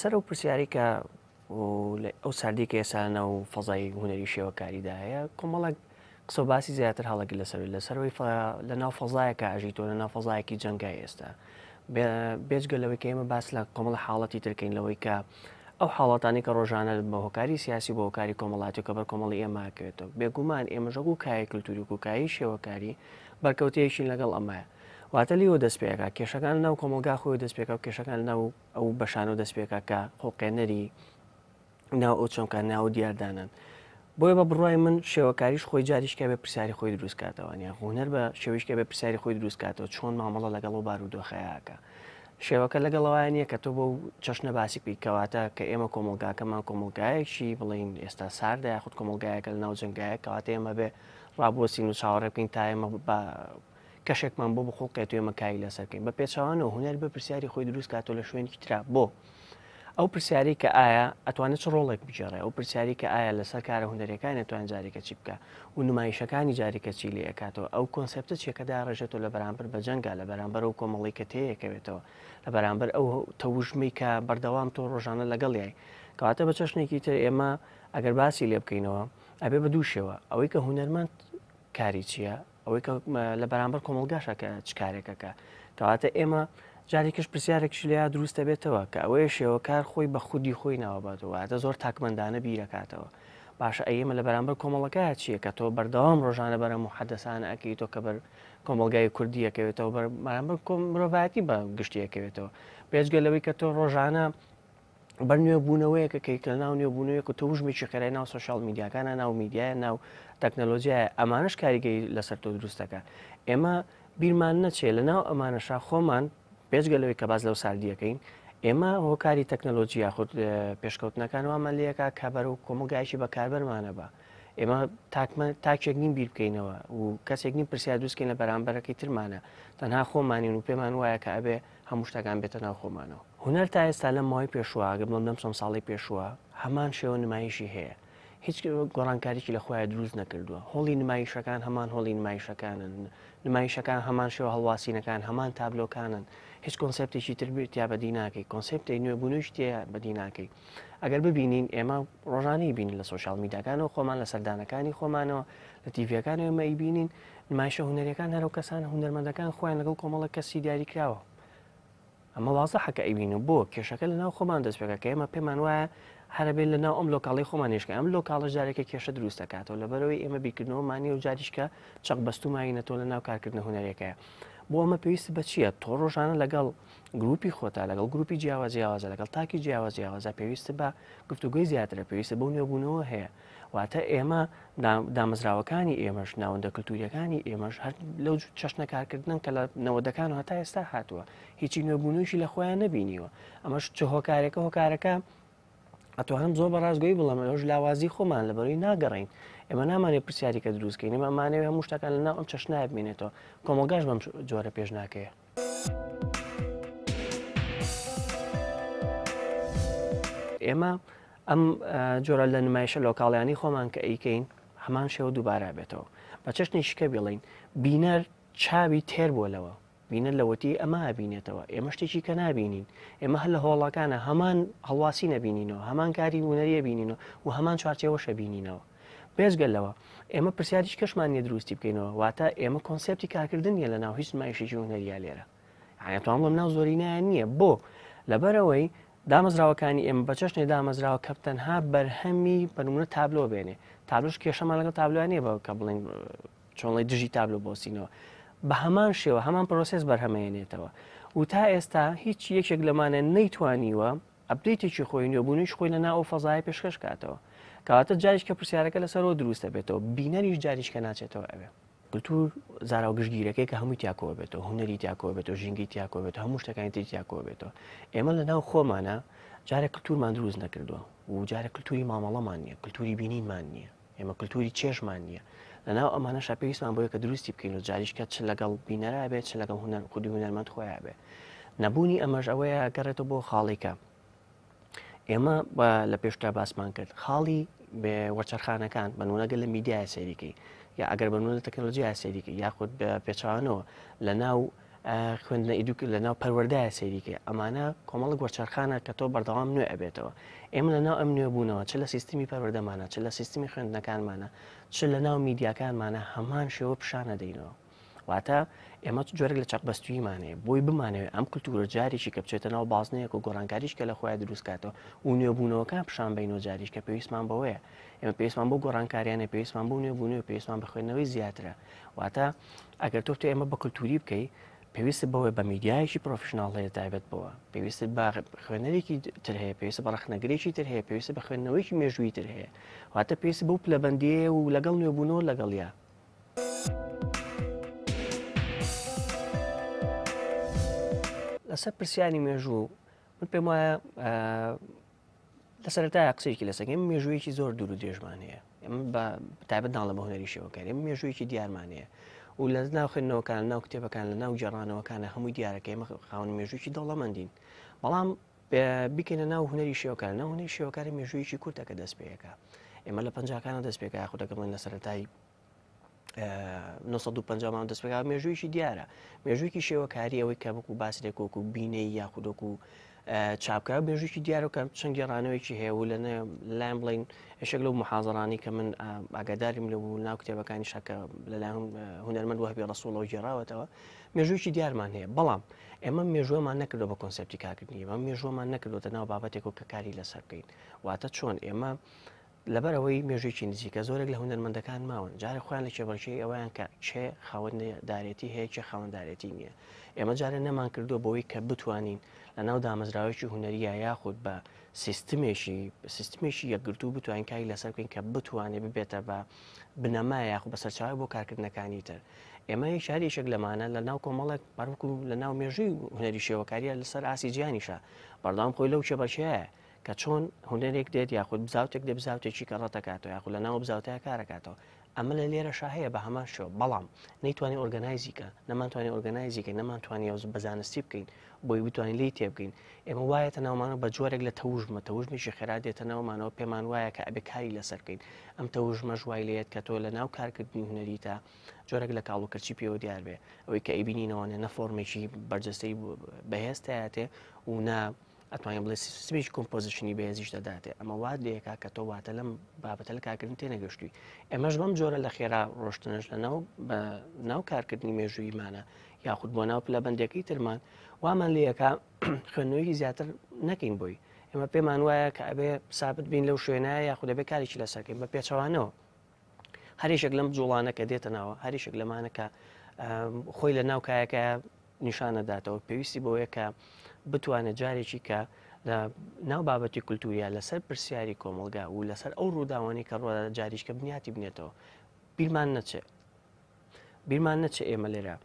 لەسەر ئەو پرسیاری کە ئەو ساردی کە ئێسانە و فەزای هوەری شێوەکاریدا هەیە کۆمەڵک قسە باسی زیاتر هەڵک لەسەر لەسەرەوەی لە ناو فەزایەکە ئاژی تۆ لە ناو فەزایەکی جەنگای ئێستا بێجگە لەوەی کە ئێمە باس لە کۆمەڵ حاڵەتی ترکەین لەوەی کە ئەو حاڵاتانی کە ڕۆژانە بە هۆکاری سیاسی بە هۆکاری کۆمەڵاتی کە بەر کۆمەڵی ئێماکەوێتەوە بێگومان ئێمەژەگ و کایە کللتوری و کایی شێوەکاری بەرکەوتەیەشین لەگەڵ ئەمایە واتە لیەوە دەستپێکە کێشەکان ناو کۆمەلگا خۆی دەستپێکە و کێشەکان ناو ئەو بەشانەوە دەستپێکە کە خۆقێنەری ناو ئەو چۆنکە ناو دیاردانن. بۆیە بە بڕای من شێوەکاریش خۆی جاریشکە بە پرسیاری خۆی دروستکاتەوەنیە هوەر بە شێویشکە بە پرسیاری خۆی دروستکاتەوە چۆن مامەڵە لەگەڵ و بارودۆخەیەکە. شێوەکە لەگەڵەوەیان نیە کە تۆ بە چەشنە باسی پیکەواتە کە ئێمە کۆمەلگاکەمان کۆمەلگایەکی بڵین ئێستا ساردا یاخود کۆمەلگایەکە لە ناو جنگایە کەواتە ئێمە بێ ڕابۆسی و چاوەڕێ بکەین تا ئێمە کەشێکمان بۆ بخۆڵقێت وێمەکایی لەسەرکەین بە پێچوانەوە هوەر بە پرسیاری خۆی دروست کاتۆ لە شوێنی تررا بۆ ئەو پرسیاری کە ئایا ئەتوانێت ڕۆڵێک بجێڕێ ئەو پرسیاری کە ئایا لەسەر کارە هوەرەکان ئەتوان جارێکە چی بکە و نمایشەکانی جارێکە چی لێ ئەکاتەوە ئەو کۆنسپتە چێکەدا ڕژێتەوە لە بەرامبەر بە جەنگا لە بەرامبەر و کۆمەڵی کە تەیەکەوێتەوە لە بەرامبەر ئەو تەوژمی کە بەردەوام تۆ ڕۆژانە لەگەڵیای کەواتە بە چەشنێکی تر ئێمە ئەگەر باسی لێ بکەینەوە ئەبێ بە دووشەوە ئەوەی کە هوەرمەند کاری چییە ئەوەی کە لە بەرامبەر کۆمەلگاشەکە چکارێکەکە کەواتە ئێمە جارێکش پرسیارێکش لیا دروستە بێتەوە کە ئەوەیە شێوەکار خۆی بە خودی خۆی ناوەباتەوەواتە زۆر تاکمەندانە بیرەکاتەوە. باشە ئەیمە لە بەرامبەر کۆمەڵەکە چییە کە تۆ بەردەوام ڕۆژانە بەرە محەدەسانە ئەەکەی تۆ کە بەر کۆمەلگای کوردیەکەوێتەوە بەرامبەر مرۆڤەتی بە گشتیەکەوێتەوە پێچگەلەوەی کە تۆ ڕۆژانە بەر نوێ بوونەوەیەکە کەیت لە ناو نوێ بوونەوەیە و توژمی چێکەرای ناو سوشال میدیاکانە ناو میدیایە ناو تەکنەلۆژیای ئەمانش کاریگەی لەسەر تۆ دروستەکە ئێمە بیرمان نەچێ لە ناو ئەمانەشا خۆمان پێشگەلەوەی کە باز لەو ساردیەکەین ئێمە هۆکاری تەکنەلۆژی یاخود پێشکەوتنەکان ومان لەکە کابەر و کۆمەگایشی بەکاربەرمانە بە ئێمە تاکێک نیم بیر بکەینەوە و کەسێک نیم پرسیار دوستکەین لە بەرامبەرەکەی ترمانە تەنها خۆمانین و پێمان وایە کە ئەبێ هەموو شتەکان بێتە ناو خۆمانەوە هوەر تا ئێستا لە ماوەی پێشوە گەبڵم لەم چەند ساڵی پێشوە هەمان شێوە نمایشی هەیە هیچ گۆڕانکاریی لە خۆیان دروست نەکردووە هۆڵی نمایشەکان هەمان هۆڵی نمایشەکانن نمایشەکان هەمان شێوە هەڵواسینەکان هەمان تابلۆکانن هیچ کۆنسپتێکی تربێتیا بەدی ناکەی کۆنسپتی نوێبوونیشتە بەدی ناکەی ئەگەر ببینین ئێمە ڕۆژانی بینین لە سوۆشال میداکانەوە خۆمان لە سەردانەکانی خۆمانەوە لە تیڤەکانەوە مەی بینین نمایشە هوەرەکان هەرو کەسان هوەرمەندەکان خۆیان لەگەڵ کۆمەڵە کەسی دیاریکراوە ئەمە وازە حەکە ئەیبین و بۆ کێشەکە لە ناو خۆمان دەستپێکەکە کە ئێمە پێمان وایە هەرەبێت لە ناو ئەم لۆکاڵی خۆمانێشکە ئەم لۆکاڵە جارێکە کێشە دروست دەکاتەوە لە بەرەوەی ئێمە بیکردنەوە مانی و جاریشکە چەق بەستومایینەتەوە لە ناو کارکردن هوەرێکەیە بۆ ئەمە پێویستە بە چییە تۆ ڕۆژانە لەگەڵ گروپی خۆتا لەگەڵ گروپی جیاواز جیاوازە لەگەڵ تاکی جیاواز جیاوازە پێویستە بە گفتوگوی زیاترە پێویستە بەو نێبوونەوە هەیە واتە ئێمە دامەزراوەکانی ئێمەش ناوەندە کللتوریەکانی ئێمەش هەر لەو چەشنە کارکردن کە لە نەوەدەکان و هەتا ئێستا هاتووە هیچی نوێبوونوشی لە خۆیان نبینیوە ئەمەش چه هۆکارێکە هۆکارەکە ئەتوانم زۆر بە ڕازگوی بڵم لەۆژ لاوازی خۆمان لەبەرەوەی ناگەڕین ئێمە نامانێت پرسیاریکە دروستکەین ئمە مانەوێت هەموو شتەکان لەنا ئەم چەشنای بمێنێتەوە کۆمەلگاش بەم جۆرە پێش ناکەیە. ئێمە ئەم جۆرە لە نمایشە لۆکاڵیانی خۆمان کە ئەیکەین هەمان شێوە دووبارە بێتەوە بە چشتنی شکە بڵین بینەر چاوی تێر بۆلەوە بینە لەوەتی ئەمە بینێتەوە ئێمە شتێکی کە نبینین ئێمە هەل لە هۆڵەکانە هەمان هەڵواسی نەبینینەوە هەمان کاری هوەریە بینینەوە و هەمان چارچێەوە شەبینینەوە بێزگەلەوە ئێمە پرسیاریش کەشمان نیە دروستی بکەینەوە واتە ئێمە کۆنسپتی کارکردن نیە لە ناو هیچ مایشیی هوەریا لێرە ئاەتوان بڵم ناو زۆرینایان نییە بۆ لەبەرەوەی دامەزراوەکانی ئێمە بە چەشنێ دامەزراوە کە تەنها بەرهەمی بنمونە تابلۆ بێنێ تابلوش کێشەمان لەگە تابلوانێ بە کە بڵێن چۆڵی دژی تابلۆ بۆسینەوە بە هەمان شێوە هەمان پرۆسس بەرهەمەێنێتەوە و تا ئێستا هیچ یەکێک لەمانە نەیتوانیوە ئەبدەیتێکی خۆی نیۆبوونیش خۆی لە ناو فەزای پێشکەشکاتەوە کەواتە جاریشکە پرسیارەکە لەسەرەوە دروستە بێتەوە بینەریش جاریشکە ناچێتەوە ئەوێ کللتور زاراو گشتگیرەکەی کە هەموو تیاکۆ بێتەوە هوەری تیاکۆ بێتەوە ژینگی تیاکۆ بێت هەموو شتەکانی تی تیاکۆ بێتەوە ئێمە لە ناو خۆمانە جارێک کللتورمان دروست نەکردووە و جارە کللتوری مامەڵەمان نییە کللتوری بینینمان نییە ئێمە کللتوری چێشمان نییە لەناو ئەمانە شاپێویستمان بۆیە کە دروستی بکەین و جاریشکە چ لەگەڵ بینەرا بێت چ لەگەڵ هوەر خودی هوەرمەند خۆیان بێت نەبوونی ئەمەش ئەوەیە گەڕێتەوە بۆ خاڵێکە ئێمە لە پێشتا باسمان کرد خاڵی بێ وەرچەرخانەکان بەنونەگە لە میدیای سەریکی یا ئەگەر بنونە تەکنۆلژیای سەریکی یاخود بە پێچوانەوە لە ناو خوێندنە ئیدوک لە ناو پەروەدای سەریکێ ئەمانە کۆمەڵ گوەرچەرخانە کە تۆ بەردەوام نوێ ئەبێتەوە ئێمە لە ناو ئەم نوێ بوونەوە چ لە سیستمی پەروەدەمانە چ لە سیستمی خوێندنەکانمانە چ لە ناو میدیاکانمانە هەمان شێوە پیشانە دەینەوە واتە ئێمە جۆرەك لە چاقبەستویمانێ بۆی بمانەوێت ئەم کللتورە جارێکی کە بچێتە ناو بازنەیەک و گۆڕانکاریش کە لە خۆیان دروستکاتەوە و نوێبوونەوەکە پیششان بینەوە جاریش کە پێویستمان بەوەیە ئێمە پێویستمان بۆ گۆڕانکاریانە پێویستمان بۆ نوێبوونەوە پێویستمان بە خوێندنەوەی زیاترە واتە ئەگەر تۆ تۆ ئێمە بە کللتوری بکەیت پێویست بەوەی بە میدیایکی پرۆفشنناڵ هەیە تایبەت بەوە پێویست خوێنەرێکی تر هەیە پێویست بە ڕخنەگرێکی تر هەیە پێویست بە خوێندنەوەیکی مێژووی تر هەیە واتە پێویست بەو پلەبندێ و لەگەڵ نوێبوونەوە لەگەڵە لەسەر پرسیانی مێژوو من پێم وایە لەسەرتای قسێکی لەسەگەی مێژوویەکی زۆر دوور و درێژمانەیە تایبەتدا لە بەهنەریشەوەکاری مێژوویەکی دیارمانەیە و لە ناو خوێندنەوەکان ناو کتێبەکان لە ناو جێڕانەوەکانە هەمووی دیارەکەی مە خاون مێژوویکی دەوڵەمەندین بەڵام بکەینە ناو هوەری شێوەکان ناو هوەری شێوەکاری مێژوویکی کورتەکە دەستپێکەکە ئێمە لە پنجکانە دەستپێکە خودەکەمڵێن لە سەرەتایی 1950 دەستپێکا مێژوویشی دیارە مێژوویکی شێوەکاری ئەوەی کەمک و باسی دەکۆک و بینەی یاخودۆک و چاپکە بێژوویکی دیارەکەم چەند گێڕانەوەیکی هەیە و لەنێ لایم بڵین شێک لەو مححاضرانی کە من ئاگاداریم لە و ناو کتێبەکانی شەکە لەلایەن هوەرمەند وهبی ڕسوڵەوە گێڕاوەتەوە مێژوویکی دیارمان هەیە بەڵام ئێمە مێژوەمان نەکردو بە کۆنسپتی کارکردنی ئەمە مێژوەمان نەکردوتە ناو بابەتێک و کە کاری لەسەر بکەین واتە چۆن ئێمە لەبەر ئەوەی مێژێکی نزیکە زۆرێک لە هوەرمەندەکان ماون جارە خۆیان لە کێبەرشەی ئەویان کە چێ خاوەنددارێتی هەیە چێ خاوەنددارێتی نییە ئێمە جارە نەمان کردو بەوەی کە بتوانین لە ناو دامەزراوێکی هوەریە یاخود بە سیستمێکی سیستمێکی یەکگرتو بتوانین کای لەسەر بکەین کە بتوانێت ببێتە بە بنەمای یاخود بە سەرچاوی بۆ کارکردنەکانی تر ئێمە شارێشێک لەمانە لە ناو کۆمەڵک بەڕکو لە ناو مێژوی هوەری شێوەکاریە لەسەر ئاسی جیانیشە بەردام خۆی لەو چێبەرشەیە کە چۆن هوەرێک دێت یاخود بزاوتێک دە بزاوتێکی کەڕەتەکاتەوە یاخود لە ناو بزاوتەیە کارەکاتەوە ئەمە لە لێرە شاهەیە بە هەمان شێ بەڵام نەیتوانین ئۆرگنایزیکە نەمانتوانین ئۆرگنایزیکە نەمانتوانی ئەوز بەزانستی بکەین بۆی بتوانین لی تێبگەین ئێمە وایەتە ناومانە بە جۆرێک لە تەوژمە تەوژمیشی خێرا دێتە ناومانەوە پێمان وایە کە ئەبێ کاری لەسەرکەین ئەم تەوژمە ژوای لێت کە تۆ لە ناو کارکردنی هوەریتا جۆرەك لە کاڵوکەچی پێوە دیار بێ ئەوەی کە ئەیبینینەوەە نەفۆرمێکی بەرجەستەی بەهێستایاتێ و نا ئەتوانین بڵێ سیستمیش کۆمپۆزیشنی بەهێزیش دەداتێ ئەمە وا دەیەکا کە تۆ واتە لەم بابەتە لە کارکردن تێنەگەشتوی ئەمەش بەم جۆرە لە خێرا ڕۆشتنش لە ناو بە ناو کارکردنی مێژوویمانە یاخود بۆ ناو پلە بەندێکی ترمان وامان لەیەکە خوێنەوەی زیاتر نەکەین بۆی ئێمە پێمان وایە کە ئەبێ سابت بین لەو شوێنایە یاخود دەبێ کارێکی لەسەکەین بە پێچەوانەوە هەریشێک لەم جوڵانەکە دێتە ناوە هەریشێک لەمانەکە خۆی لە ناوکایەکە نیشانە داتەوە پێویستی بۆیە کە بتوانێت جارێکی کە ناو بابەتی کولتوریە لەسەر پرسیاری کۆمەلگا و لەسەر ئەو ڕووداوانی کە ڕۆدا جاریشکە بنیاتی بنێتەوە بیرمان نەچێت بیرمان نەچێت ئێمە لێرە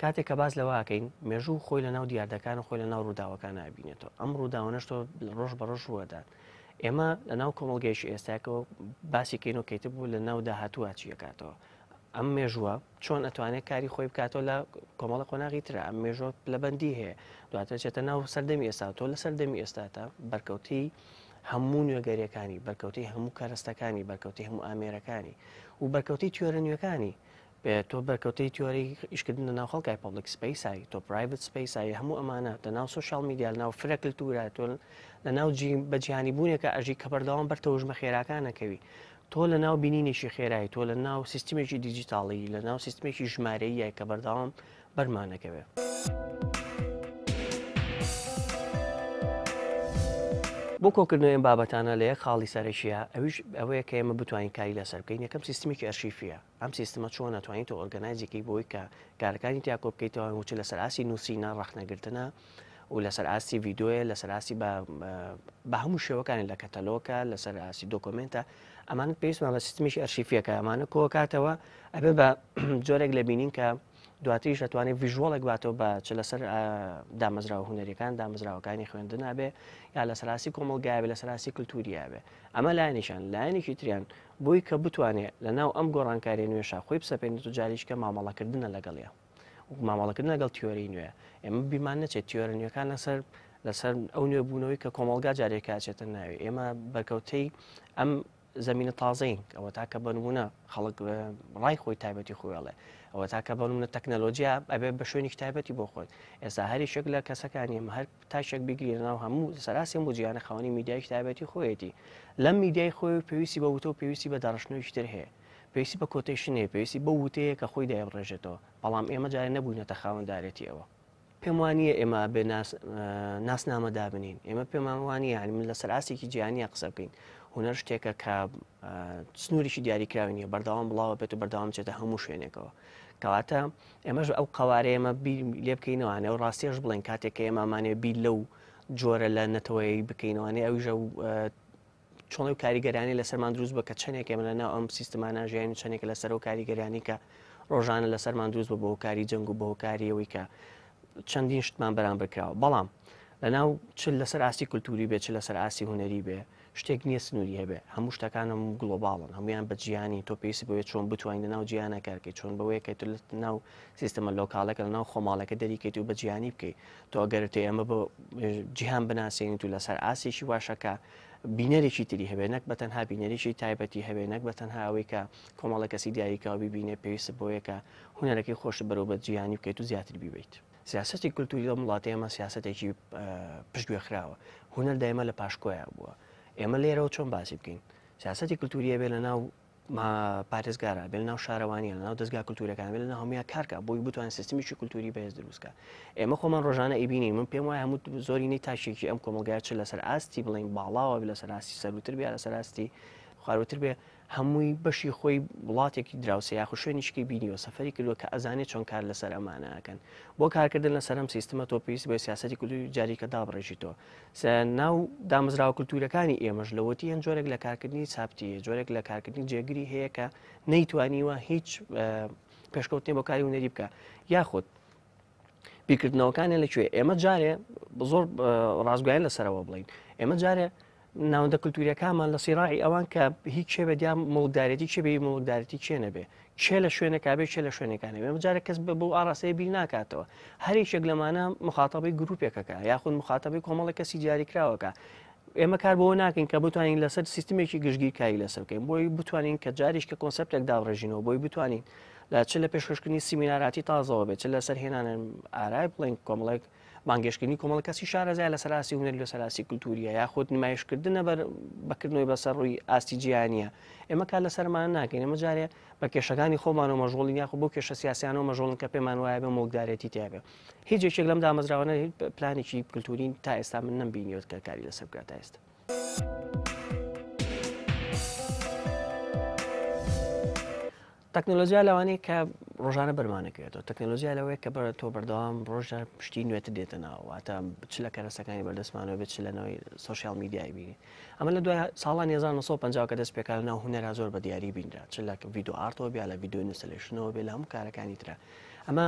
کاتێک کە باز لەواکەین مێژوو خۆی لە ناو دیاردەکان خۆی لە ناو ڕووداوەکان نبینێتەوە ئەم ڕووداوەنەشتۆ ڕۆژ بە ڕۆژ ڕوەدان ئێمە لە ناو کۆمەلگەیش ئێستاکەەوە باسیکەین و کەیتە بوو لە ناو داهاتوو چیەکاتەوە ئەم مێژووە چۆن ئەتوانێت کاری خۆی بکاتۆ لە کۆمەڵە قۆناغی ترە ئەم مێژۆ لە بەندی هەیە دواتر چێتە ناو سەردەمی ئێستا تۆ لە سەردەمی ئێستاتا بەرکەوتی هەموو نوێگەریەکانی بەرکەوتی هەموو کارستەکانی بەرکەوتی هەموو ئامێرەکانی و بەرکەوتی تیۆرە نوێەکانی تۆ بەرکەوتەی تیۆری ئیشکردن لە ناو خەڵکای پبلک سپیسایی تۆ پرایڤت سپیسایی هەموو ئەمانە لە ناو سوشال میدیال ناو فرەکلتورا تۆ لە ناو بەجیانی بوونێکە ئەژی کە بەرداوام بەرتە وژمە خێراکانەکەوی تۆ لە ناو بینینێکی خێرایی تۆ لە ناو سیستمێکی دیجیتاڵی لە ناو سیستمێکی ژمارەی یای کە بەرداوام بەرمانەکەوێ. بۆ کۆکردنەوەیان بابەتانە لە یەک خاڵی سەرشیە ئەوش ئەوەیە کە ئێمە بتوانین کاری لەسەر بکەین یەکەم سیستمێکی ئەرشیفە ئەم سیستمە چۆن ناتوانین تۆ ئۆرگنایزیەکەی بۆی کە کارەکانی تیاکۆ بکەیتەوە وچ لە سەراسی نووسینە ڕخنەگرتنە و لەسەر ئاسی یددیوە لەسەر ئاسی بە هەموو شێوەکانی لە کەتەلۆکە لەسەر ئاسی دۆکۆمنتە ئەمانت پێویستمان بە سیستمیش ئەرشیفیەکە ئەمانە کۆ کاتەوە ئەبێ بە جۆرێک لە بینین کە دواتریش دەتوانێت ویژوەڵە گواتەوە بە چ لەسەر دامەزرا و هوەرەکان دامەزراوەکانی خوێندنابێ یا لە سەراسی کۆمەلگایبێ لە سەراسی کللتوریابێ ئەمە لایەنیشان لایەنێکی تریان بۆی کە بتوانێت لە ناو ئەم گۆڕانکاری نوێشا خۆی بسەپێنێت و جاریشکە مامەڵەکردنە لەگەڵە مامەڵەکردن لەگەڵ تیۆری نوێ ئێمە بیمان نەچێت تیۆرە نوێەکان لەسەر لەسەر ئەو نوێبوونەوەی کە کۆمەلگا جارێکاچێتە ناوی ئێمە بەرکەوتەی ئەم زمینە تازین ئەوە تاکە بنبوونە خەڵک ڕای خۆی تایبەتی خۆیڵێ ئەوە تاکە بنبوونە تەکنەلۆژیا ئەبێ بە شوێنی تایبەتی بۆ خۆن ئێستا هەری شک لە کەسەکانی هەر تاشێک بگیرێ ناو هەموو سەراسی مجییانە خەوانی میدیایش تایبەتی خۆیەتی لەم میدیای خۆی پێویستی بە وتۆ پێویستی بە دەڕشنەوەی تر هەیە پێویستی بە کۆتیشنەیە پێویستی بە وتەیە کە خۆی دایبڕێژێتەوە بەڵام ئێمە جارە نەبووینەتە خاوەنددارێتی ئەوە پێم وانە ئێمە بێ ناسنامە دابنین ئێمە پێمانوانی یانی من لە سەراسێکی جیهانی قسە بکەین هوەر شتێکە کە سنووریشی دیاریکراوی نیە بەرداوام بڵاوە بێت و بەرداوام چێتە هەموو شوێنێکەوە کەواتە ئێمەش ئەو قوارەیەمە لێ بکەینەوەوانێ و ڕاستێش بڵێن کاتێک ئێمامانێ بی لەو جۆرە لە نەتەوەی بکەینەوەانێ ئەوژە چۆڵی و کاریگەرانی لەسەرمان دروست بکە چەندێک ئێمە لەناو ئەم سیستمانە ژیانی چەندێک لەسەر و کاریگەرانی کە ڕۆژانە لەسەرمان دروست بە بۆکاری جنگ و بۆکاریەوەی کە چەندین شتمان بەران بکراوە بەڵام لەناو چ لەسەر ئاسی کولتوری بێ چ لەسەر ئاسی هوەری بێ شتێک نییە سنووری هەبێ هەموو شتەکانم گلۆباڵن هەمویان بە جیانی تۆ پێویست بوێ چۆن بتوانین ناو جیانە کارکە چۆن بەوەیەکەیت لە ناو سیستەمە لۆکالەکە لە ناو خۆماڵەکە دەریکەیت و بە جیانی بکەیت تۆ گەرتێ ئەمە بە جیهان بناسیێنیت و لەسەر ئاسیشی واشەکە بینەرێکی تری هەبێنەک بە تەنها بینەرێکی تایبەتی هەبێنەک بە تەنها ئەوەیکە کۆمەڵەکەسی دیاریکاوی بینێ پێویست بۆیەکە هوەرەکەی خۆش بەرەوە بە جیانی بکەیت و زیاتر بیبیت. سیاستی کولتوری لە وڵاتی ئەمە سیاستێکی پشتگوێخراوە هوەر دایمە لە پاشکۆیە بووە. ئێمە لێرەوە چۆن باسی بکەین سیاستی کللتوریە بێ لە ناو پارێزگارە بێ ناو شارەوانی لە ناو دەستگا کللتوریەکان بێ لە ناومیا کارکە بۆی بتوان سیستمیشی کللتوری بەهێز دروستکە ئێمە خۆمان ڕۆژانە ئەبینی من پێم وایە هەموو زۆری نەی تاشێکی ئەم کۆمەلگای چ لەسەر ئاستی بڵین باڵاوە لەسەر ئاستی سەروتر بیا لە سەر ئاستی خاروتر بێ هەمووی بەشی خۆی وڵاتێکی دراوسە یاخو شوێنیشکی بینیوە سەفری کردوە کە ئەزانێت چۆن کار لەسەر ئەمانەکەن بۆ کارکردن لەسەرم سیستمە تۆپیست بە سیاستی کولوی جاریکە دابڕێژیتەوە ناو دامزراوە کولتورەکانی ئێمەش لەوەتی هەن جۆرێک لە کارکردنی چاپتیە جۆرێک لە کارکردنی جێگری هەیە کە نەیتوانیوە هیچ پێشکەوتنی بۆ کاری هوەری بکە یاخود بیکردنەوەکانە لەکوێ ئێمە جارێ زۆر ڕازگویان لەسەرەوە بڵین ئێمە جارێ ناوەندە کللتوریەکانمان لە سیراعی ئەوان کە هیچ چێ بەدیا مڵدارەتی چێ بێ مڵدارەتی چێ نەبێ چێ لە شوێنەکبێ چێ لە شوێنەکانێ بجارە کەس بۆ ئاراسەیە بیر ناکاتەوە هەرێکێک لەمانە مخاتەبی گرروپێکەکە یاخود مخاتەبی کۆمەڵە کەسی دیاری کراوەکە ئێمە کار بۆ ناکەین کە بتوانین لەسەر سیستمێکی گشتگیرکاری لەسەر بکەین بۆی بتوانین کە جاریش کە کۆنسپتێک داڕژینەوە بۆی بتوانین لە چ لە پێشکردنی سیمیناراتی تازەوە بێت چ لەسەر هێنانن ئارای بڵین کۆمەڵێک مانگەشتنی کۆمەڵ کەسی شارەزای لە سەراسی هوەر لە سەراسی کولتوریە یاخود نمایشکردنە بەر بەکردنەوەی بەسەر ڕووی ئاستیجییانە ئێمە کار لە سەرمان ناکەین ئەمە جارێ بە کێشەکانی خۆمان و مەژۆڵی یاخ بۆ کێشە سیاسیان و مەژۆڵن کە پێمان وایە بە مۆگدارەتی تیاێ هیچێکێک لەم دامەزراوانە پلانێکی کللتورین تا ئێستا من نمبینیوت کە کاری لەسەر بکات تا ئێستا. تەکنۆلۆژیا لەوانەیە کە ڕۆژانە بەرمانەکرێتەوە تەکنۆلۆژیا لەوەیە کە بە تۆ بەردەوام ڕۆژە پشتی نوێتە دێتە ناواتە چ لە کەرەسەکانی بەردەستمانەوە بێت لەنەوەی سوسیال میدیای بگی ئەمە لە دوای ساڵان 1950 کە دەست پێکار ناو هوەرا زۆر بە دیاری بینرا چ لە یددیو ئارتۆ بیا لە یددیو نوسلشنەوە بێ لە هەم کارەکانی ترە ئەمە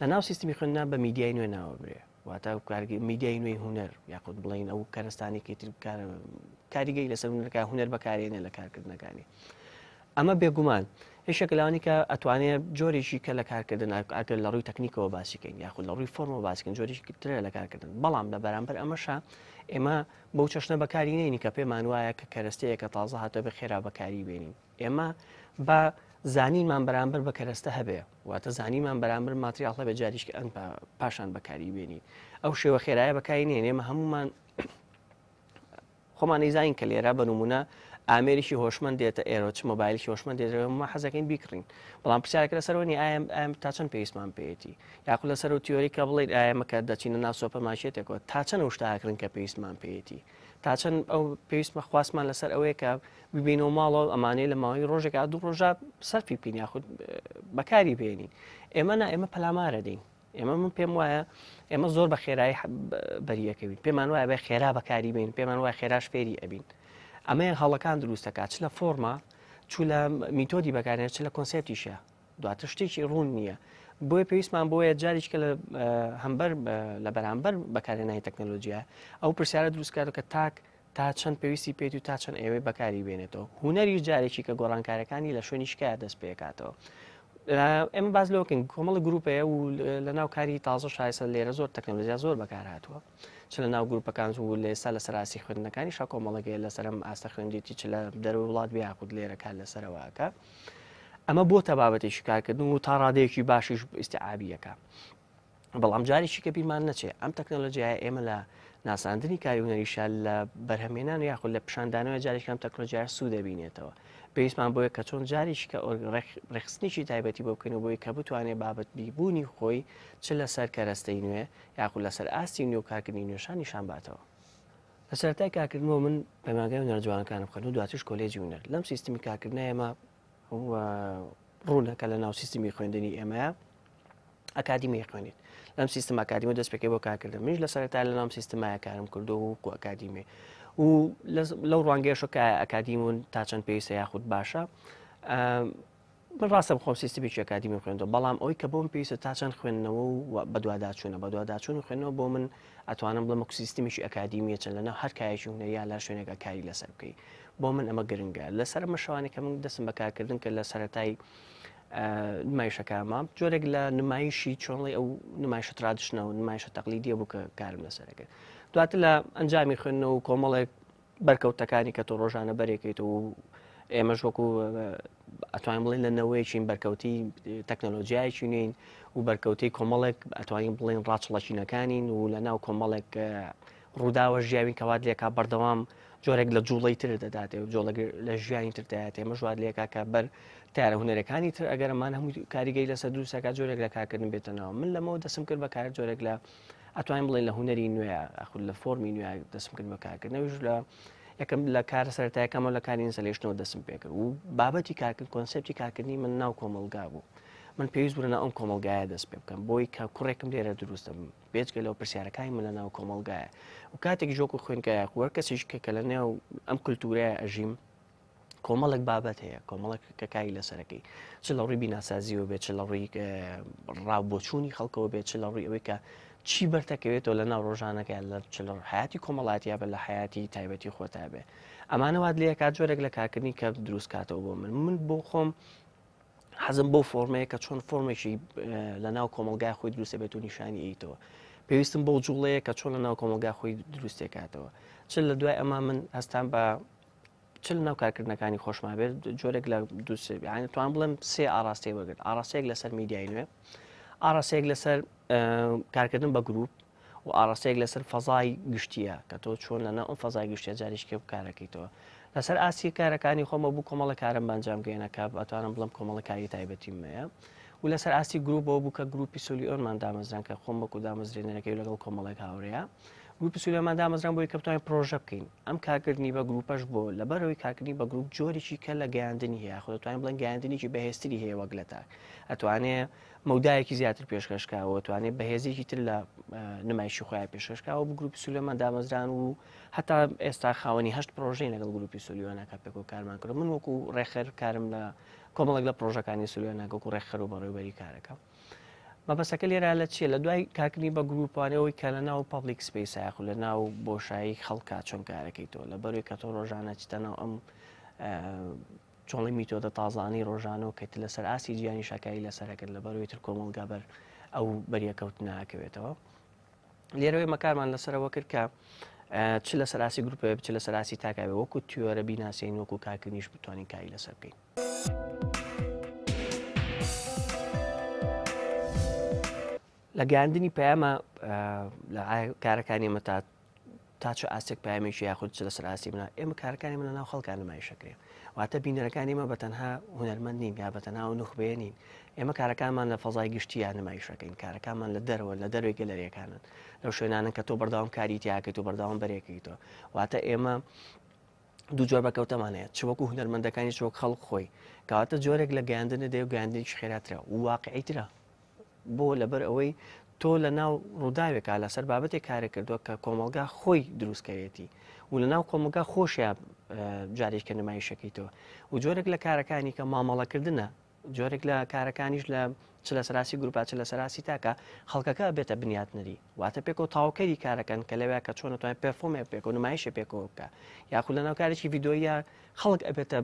لە ناو سیستمی خوێننا بە میدیای نوێ ناوە برێ واتە کارگی میدیای نوێی هوەر یاخود بڵین ئەو کارستانێکی تر کاریگەی لەسەر هوەر بەکارێنە لە کارکردنەکانی ئەمە بێگومان. هیچێک لەوانی کە ئەتوانێت جۆرێکی کە لە کارکردن ئاگر لە ڕووی تەکنیکەوە باسیکەین یاخود لە ڕووی فۆرمەوە باسکن جۆریشترە لە کارکردن بەڵام لە بەرامبەر ئەمەشە ئێمە بەو چەشنە بەکاری نینی کە پێمان وایە کە کەرەستەیە کە تازە هاتە بە خێرا بەکاری بێنین ئێمە بە زانینمان بەرامبەر بە کەرەستە هەبێ واتە زانیمان بەرامبەر ماتریاڵە بە جاریشکە ئەن پاشان بەکاری بێنی ئەو شێوە خێرایە بەکاری نێن ئێمە هەمومان خۆمان نەیزانین کە لێرە بەنمونە ئامریکی هۆشمن دێتە ئێرۆ چ مۆبایلکی هۆشمن دێتەوە ما حەزەکەین بیکڕین بەڵام پرسیارەکە لە سەرۆنی ئایم ئەم تا چەند پێویستمان پێێتی یاخ لە سەر و تیۆری کە بڵێت ئایمەکە دەچینە ناسۆپە ماشێتێکەوە تا چەند شتاکردن کە پێویستمان پێێتی تا چەند ئەو پێویستمە خواستمان لەسەر ئەوەیە کە ببینەوە ماڵەوە ئەمانەی لە ماوەی ڕۆژێکا دوو ڕۆژە سەرفی پینیا خود بەکاری بێنین ئێمە نا ئێمە پەلامارە دەین ئێمە من پێم وایە ئێمە زۆر بە خێرایی بەریەکەوین پێمان وایە بە خێرا بەکاری بین پێمان وایە خێراش فێری ئەبین ئەمەیان هەڵەکان دروستەکە چ لە فۆرما چوو لە میتۆدی بەکارێنێت چ لە کۆنسپتیشە دواتە شتێکی ڕوون نییە بۆیە پێویستمان بۆیە جاریشکە لە هەمبەر لە بەرامبەر بەکارێنانی تەکنەلۆژیە ئەو پرسیارە دروستکارەکە تاک تا چەند پێویستی پێیت و تا چەند ئێوەی بەکاری بێنێتەوە هوەری جارێکی کە گۆڕانکارەکانی لە شوێنی شکایە دەست پێکاتەوە. ئێمە باز لۆکن کۆمەڵ گروپەیە و لە ناو کاری تازە شایسە لێرە زۆر تەکنەلۆژیا زۆر بەکارهاتوە. چ لە ناو گروپەکان و لێستا لە سەراسی خوێندنەکانی شا کۆمەڵگەی لەسرم ئاستە خوێندیتی چ لە دەرو وڵات بیاخود لێرەکان لەسەرەوەکە ئەمە بۆ تەبابەتی شکارکردن و تا ڕادەیەکی باشیش ئیسعابیەکە بەڵام جارێکی کە بیمان نەچێ ئەم تەکنەلۆژیای ئێمە لە ناساندنی کاریونەریشال لە بەرهەمێنان یاخود لە پیشاندانەوە جارێکم تەکنۆلژیار سوودەبینێتەوە. پێویستمان بۆیە کە چۆن جاریش کە ڕخستنیشی تایبەتی بۆ بکەین و بۆی کە بتوانێت بابەت بیبوونی خۆی چ لەسەر کەرەستەی نوێ یاخود لەسەر ئاستی نوێ و کارکردنی نوێشانیشان باتەوە. لە سەرای کارکردنەوە من پەیماگای نەرجوانەکانم بخەن و دواتش کۆلێجی وونەر لەم سیستمی کارکردن ئێمە ڕوونەکە لە ناو سیستمی خوێندنی ئێمەیە ئەکادیمی خوێنیت لەم سیستم ئەکادیمە دەستپێکی بۆ کارکردن منش لە سەرتا لە نام سیستمایە کارم کردو و کو ئەکادیمێ و لەو ڕوانگەشەکە ئەکادیمون تا چەند پێویستە یاخود باشە من ڕاستە بخۆم سیستمی چێکادیمی خوێندەوە بەڵام ئەوی کە بۆم پێویستە تا چەند خوێندنەوە و بەدوواداچوونە بەدوواداچوون و خوێنەوە بۆ من ئەتوانم بڵم سیستمیشی ئەکادیمیە چەند لەناو هەر کایەکی هوەریا لا شوێنێکە کاری لەسەر بکەی بۆ من ئەمە گرنگە لەسەر مەشەوانێکە من دەسم بەکارکردن کە لە سەتای نمایشەکەمە جۆرێک لە نمایشی چۆنڵی ئەو نمایشە ترادشنەوە نمایشە تەقلیدیە بوو کە کارم لەسەرەکە دواتر لە ئەنجامی خوێندنەوە و کۆمەڵێک بەرکەوتەکانی کە تۆ ڕۆژانە بەرێکیت و ئێمەش وەکو ئەتوانین بڵین لە نەوەیەکین بەرکەوتی تەکنەلۆژیای چینین و بەرکەوتی کۆمەڵێک ئەتوانین بڵین ڕاچڵەچینەکانین و لە ناو کۆمەڵێک ڕووداوە ژیاوین کەوات لێکا بەردەوام جۆرێک لە جوڵی تر دەداتێ و جۆڵ لە ژیانی تردایات ئێمە ژواد لێکاکە بەر تارە هوەرەکانی تر ئەگەرمان هەموو کاریگەی لەسەر دووسەکە جۆرێک لە کارکردن بێتەنەوە من لەمەوە دەسم کرد بە کار جۆرێک لە ئەتوانین بڵێن لە هوەری نوێە ئەخود لە فۆمی نوێ دەسم کرد بە کارکردنەوەش لە یەکەم لە کار سەرتایەکەمەوە لە کارین سەلێشتەوە دەسم پێکرد و بابەتی کارکرد کۆنسپتی کارکردنی من ناو کۆمەلگا بوو من پێویست بووە ئەم کۆمەلگایە دەست پێ بکەم بۆی کە کوڕێکم لێرە دروستم پێچکە لەو پرسیارەکانی من لە ناو کۆمەلگایە و کاتێک ژۆک و خوێنکایە وەر کەسیش کە کە لە نێو ئەم کولتورەیە ئەژیم کۆمەڵک بابەت هەیە کۆمەڵک کەکایی لەسەرەکەی چ لە ڕووی بیناسازیەوە بێت چ لە ڕووی ڕاوبۆچوونی خەڵکەوە بێت چ لە ڕووی ئەوەی کە چی بەرتەکەوێتەوە لە ناو ڕۆژانەکە لە چلە حیاتی کۆمەڵاتیا بە لە حیاتی تایبەتی خۆتا بێ ئەمانەواد لە کات جۆرێک لە کارکردنی کە دروست کاتەوە بۆ من من بۆ خۆم حەزم بۆ فۆرمەیە کە چۆن فۆرمێکی لە ناو کۆمەلگای خۆی دروستە بێت و نیشانی ئیتەوە پێویستم بۆ جوڵەیە کە چۆن لە ناو کۆمەلگای خۆی دروستێکاتەوە چل لە دوای ئەما من هەستان بە چل ناو کارکردنەکانی خۆشما بێت جۆرێک لە دووسێبیانی توان بڵێم سێ ئاراستەی بەگرت ئاراستەیەک لەسەر میدیای نوێ. ئاراستەیەک لەسەر کارکردن بە گروپ و ئاراستەیەک لەسەر فەزای گشتیە کە تۆ چۆن لەنە ئەم فەزای گشتە جاریشکێ بکارەکەیتەوە لەسەر ئاسی کارەکانی خۆمە بوو کۆمەڵە کارم بەنجام گەێنەکە ئەتوانم بڵم کۆمەڵەکاری تایبەتیمەیە و لەسەر ئاسی گروپەوە بووکە گروپی سۆلیۆنمان دامەزان کە خۆم بەکو دامەزرێنەکەی لەگەڵ کۆمەڵێک هاورەیە. گروپی سولێمان دامەزران بۆی کەپتوانی پرۆژە بکەین ئەم کارکردنی بە گروپەش بۆ لەبەرەوەی کارکردنی بە گروپ جۆریی کە لە گەیاندنی هەیە خودتوانین بڵند گەیاندنیی بەهێستری هەیە وەک لە تاک ئەتوانێت مەودایەکی زیاتر پێشکەشکاوە توانێت بەهێزێکی تر لە نمایشی خۆیان پێشکەشکاوە بگروپی سولێمان دامەزران و هەتا ئێستا خاوەنی هەشت پرۆژەی لەگەڵ گروپی سولیۆنەکە پێکۆ کارمان کرد من وەکو ڕێخەر کارم لە کۆمەڵک لە پرۆژەکانی سولیۆنەکە و ڕێخەر و بەڕێوبەری کارەکە. مەبەسەکە لێرە لە چیە لە دوای کاکنی بە گروپانەوەی کە لە ناو پبلیک سپیس یاخ لە ناو بۆشایی خەڵکا چۆنکارەکەی تۆ لە بەروی کە تۆ ڕۆژانە چتە ناو ئەم چۆڵی میتۆدە تازانی ڕۆژانەوە کەیت لەسەر ئاسی گیانی شاکایی لەسەرەکرد لە بەروی تر کۆمەڵگا بەر ئەو بەریەکەوت ناکەوێتەوە لێرەوەی مەکارمان لەسەرەوە کرد کە چ لە سەراسی گروپ بچ لە سەراسی تاکاوێ وەکو تیوەرە بیناسیین وەکو کاکنیش بتوانین کاری لەسەر بکەین. لە گاندنی پامە لە کارەکانی ئمە تا تاچە ئاسێک پامێکی یاخود لە سەراسی منە ئێمە کارەکانی منە ناو خەڵکان نمایشەکرێ واتە بینەرەکانی ئمە بەتەنها هوەرمەند نیم یا بەتەنها و نخبێ نین ئێمە کارەکانمان لە فەزای گشتیان نمایشەکەین کارەکانمان لە دەرەوە لە دەروێکە لەریەکانن لەو شوێنانن کە تۆ بەرداوام کاریتیاکەیت و بەرداوام بەرێکیتەوە واتە ئێمە دوو جۆر بەکەوتەمانەیە چوەکو هوەرمەندەکانی چۆک خەڵ خۆی کەواتە جۆرێک لە گەاندنە دێ و گاندنی خێراترە و واقعیترە بۆ لەبەر ئەوەی تۆ لە ناو ڕووداوێکا لەسەر بابەتێک کارەکردووە کە کۆمەلگا خۆی دروستکەوێتی و لە ناو کۆمەلگا خۆشیە جارێککە نمایشەکەیتەوە و جۆرێک لە کارەکانی کە مامەڵەکردنە جۆرێک لە کارەکانیش لە چ لە سەراسی گروپا چ لە سەراسی تاکە خەڵکەکە بێتە بنیاتنەری واتە پێکۆ تاوکەری کارەکەن کە لەوێ کە چۆن توانێت پرفۆمێ پێک و نمایشە پێکەوە بکە یاخود لە ناوکارێکی یددیۆیا خەڵک ئەبێتە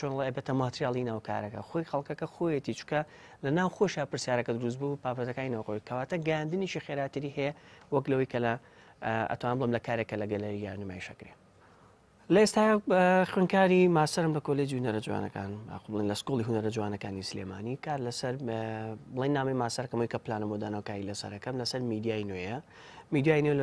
چۆن لە ئەبێتە ماتریالی ناوکارەکە خۆی خەڵکەکە خۆیەتی چکە لە ناو خۆشە پرسیارەکە دروست بوو پاپەتەکانی ناوخۆی کەواتە گاندنیشی خێراتری هەیە وەک لەوەی کە لە ئەتوان بڵم لە کارێکە لە گەلەری یان نمایشەکرێ لە ئێستا خوێنکاری ماسەرم لە کۆلێج هوەرە جوانەکان بڵین لە سکۆڵی هوەرە جوانەکانی سلێمانی کار لەسەر بڵین نامی ماسەرکەمەوەی کە پلانە مۆدانەوەکایی لەسەرەکەم لەسەر میدیای نوێە میدیای نوێ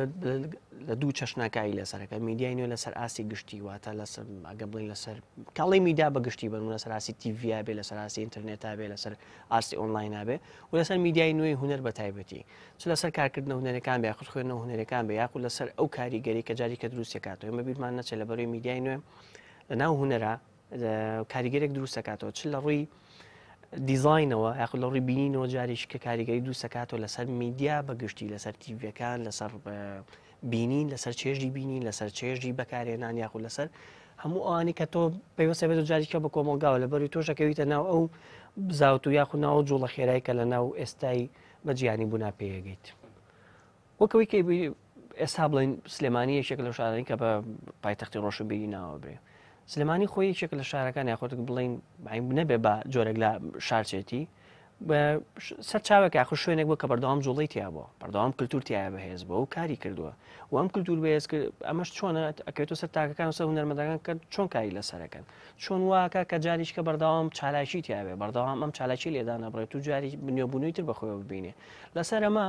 لە دوو چەشناکایی لەسەرەکە میدیای نوێ لەسەر ئاسی گشتی واتە لەسەر ئەگە بڵین لەسەر کاڵی میدا بە گشتی بن لە سەراسی تیڤیا بێ لە سەراسی ئینتەرنێتا بێ لەسەر ئاسی ئۆنلاین نابێ و لەسەر میدیای نوێی هوەر بە تایبەتی چ لەسەر کارکردنە هوەرەکان بیا خود خوێنە هوەرەکان بە یاخود لەسەر ئەو کاریگەری کە جاری کە دروستێکاتەوە مە بیرمان نەچێت لە بەروی میدیای نوێ لە ناو هوەرە کاریگەرێک دروستەکاتەوە چ لە ڕووی دیزینەوە یاخود لە ڕیبینینەوە جارێکی کە کاریگەری دوو سەکاتەوە لەسەر میدیا بەگشتی لەسەر تیڤەکان لەسەر بینین لەسەر چێژی بینین لەسەر چێژی بەکارێنان یاخود لەسەر هەموو ئەوانی کە تۆ پێوەسە بێت جاریکە بە کۆمەلگاوە لە بەری تۆشەکەویتە ناو ئەو بزاوت و یاخود ناو جوڵە خێرای کە لە ناو ئێستای بەجیانی بوونا پێیەگەیت. وەکەوەی کە ئێستا بڵین سلێمانی یەکێک لە شارانی کە بە پایتەختی ڕۆشنبیری ناوە برێ. سلمانی خۆی یەکێک لە شارەکان یاخۆت بڵین نەبێ بە جۆرەك لە شارچێتی سەر چاوێک یاخ شوێنێک بوو کە بەردەوام جوڵی تیابووە بەردەوام کللتورتیایە بەهێز بۆ و کاری کردووە و ئەم کللتور بەهێز کرد ئەمەش چۆنە ئەکەوێتە سەر تاکەکان سە هوەرمەداگان کە چۆن کاری لەسەرەکەن چۆن واکە کە جاریشکە بەردەوام چالاشی تیاوێ بەردەوام ئەم چالاکی لێدانە بڕێت و جاری بنیێبوونی تر بەخۆی ببینێ لەسەر ئەمە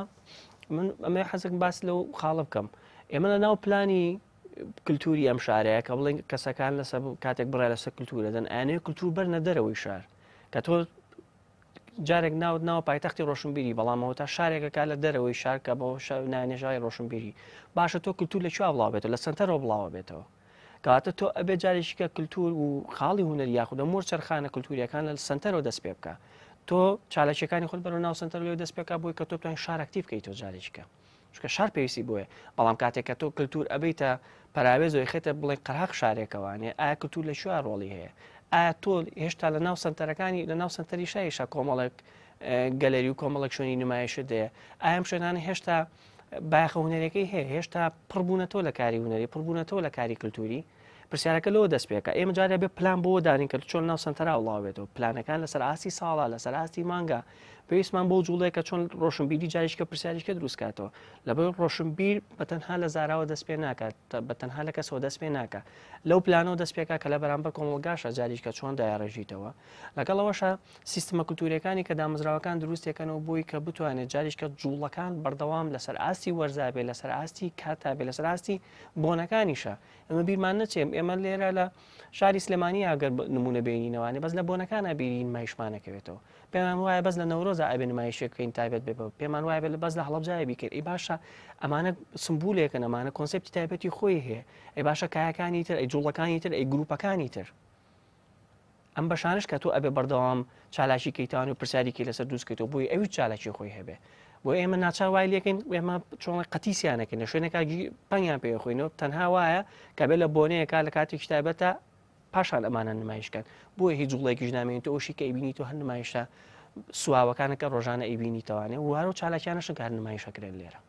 من ئەمە حەزک باس لەو خاڵە بکەم ئێمە لە ناو پلانی کللتوری ئەم شارەیە کە بڵێن کەسەکان لەسە کاتێک بڕای لەسەر کللتورە دەن ئەێ کللتور بەر نەدەرەوەی شار کە تۆ جارێک ناوت ناو پایتەختی ڕۆشنبیری بەڵامەوە تا شارێکەکە لە دەرەوەی شارکە بۆ نانێژای ڕۆشنبیری باشە تۆ کللتور لە چوا بڵاو بێتەوە لە سنتەرەوە بڵاوە بێتەوە کاتە تۆ ئەبێ جارێکیکە کللتور و خاڵی هوەر یاخودە مۆر چرخانە کللتوریەکان لە سنتەرەوە دەست پێ بکە تۆ چالەکیەکانی خۆت بەرەوە ناو سنتەر لەوێ دەست پێکە بۆی کە تۆ توانین شارکتیب بکەیت تۆ جارێکیکە. شکە شار پێویستی بۆیە بەڵام کاتێک کە تۆ کللتور ئەبیتە پراوێز و خێتە بڵێ قراق شارێکەوانێ ئایا کلتور لە شووار ڕۆڵی هەیە ئایا تۆ هێشتا لە ناو سنتەرەکانی لە ناو سنتەری شایشە کۆمەڵک گەلەری و کۆمەڵک شوێنی نمایشە دەیە ئایم شوێنان هێشتا باخە هوەرەکەی هەیە هێشتا پڕبوونەتەوە لە کاری هوەری پڕبوونەتەوە لە کاری کللتوری پرسیارەکە لەوە دەست پێکە ئێمە جارێ بێ پلان بۆ دارین کە چۆن ناو سنتەرا وڵاوێتەوە پلانەکان لەسەر ئاسی ساڵا لەسەر ئاستی مانگە پێویستمان بۆ جوڵێککە چۆن ڕۆشنبیری جاریشکە پرسیارشکە دروستکاتەوە لەبەر ڕۆشنبیر بە تەنها لە زاراوە دەست پێ ناکات بە تەنها لە کەسەوە دەست پێ ناکە لەو پلانەوە دەست پێکا کە لە بەرامبەر کۆمەلگاشە جاریشکە چۆن دایاڕژیتەوە لەگەڵ ئەوەشە سیستمە کولتوریەکانی کە دامزراوەکان دروستێکەنەوە بووی کە بتوانێت جاریشکە جوڵەکان بەردەوام لەسەر ئاستی وەرزابێ لەسەر ئاستی کاتابێ لەسەر ئاستی بۆنەکانیشە ئەمە بیرمان نەچێم ئێمە ئێمە لێرە لە شاری سلمانی ئەگەر نمونە بینینەوانی بەس لە بۆنەکانە بیرین مایشمانەکەوێتەوە پێمان وایە بەس لە نەورۆزە ئابێن مایشەکەین تابێت بێەوە پێمان وایە بێت لە بەس لە هەڵبجای بیکرد ئی باشە ئەمانە سمبولێکە ئەمانە کۆنسپتی تایبەتی خۆی هەیە ئەی باشە کایەکانی تر ئەی جوڵەکانی تر ئەی گروپەکانی تر ئەم بەشانش کە تۆ ئەبێ بەردەوام چالاشی کەیتان و پرسیاریکی لەسەر دووسکەیتەوە بووی ئەوی چالاکی خۆی هەبێ بۆ ئێمە ناچار وای لەکەین ئێمە چۆن قەتیسیانەکەین لە شوێنێکگی پنگیان پێخۆینەوە تەنها وایە کە بێت لە بۆنەیەکا لە کاتی شتابەتە پاشان ئەمانە نمایشکەن بۆیە هیچ جوڵێکی ژنامێن تۆ ئەوشی کە ئەبینی تۆ هەر نمایشە سواوەکانەکە ڕۆژانە ئەیبینی تەوانێ وارە و چالاکیانەشن کار نمایشەکرێن لێرە